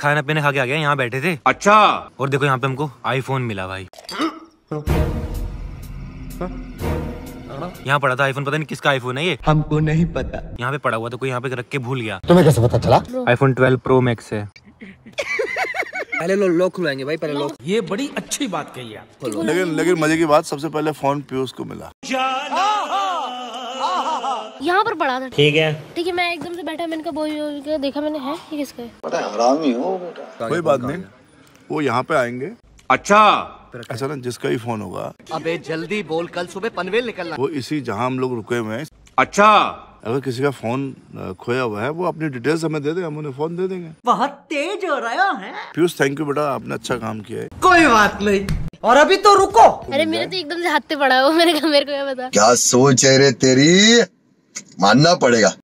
खाना पीना खा के आ गया यहाँ बैठे थे अच्छा और देखो यहाँ पे हमको आईफोन मिला भाई यहाँ पड़ा था आईफोन पता नहीं किसका आईफोन है ये हमको नहीं पता यहाँ पे पड़ा हुआ था कोई यहाँ पे रख के भूल गया तुम्हें कैसे पता चला आईफोन 12 प्रो मैक्स है पहले लोग लॉक खुलवाएंगे भाई पहले लॉक ये बड़ी अच्छी बात कही आप लेकिन लेकिन मजे की बात सबसे पहले फोन पीयूष को मिला यहाँ पर पड़ा था ठीक है ठीक है मैं एकदम से बैठा मैंने कहा बोल देखा मैंने है ये किसका है पता हरामी हो बेटा कोई बात नहीं वो यहाँ पे आएंगे अच्छा ऐसा ना जिसका ही फोन होगा अबे जल्दी बोल कल सुबह पनवेल निकलना वो इसी जहाँ हम लोग रुके हुए अच्छा अगर किसी का फोन खोया हुआ है वो अपनी डिटेल्स हमें दे दे हम उन्हें फोन दे देंगे बहुत तेज हो रहा है पीयूष थैंक यू बेटा आपने अच्छा काम किया है कोई बात नहीं और अभी तो रुको अरे मेरे तो एकदम से हाथ पे पड़ा है वो मेरे को मेरे को क्या बता क्या सोच है रे तेरी मानना पड़ेगा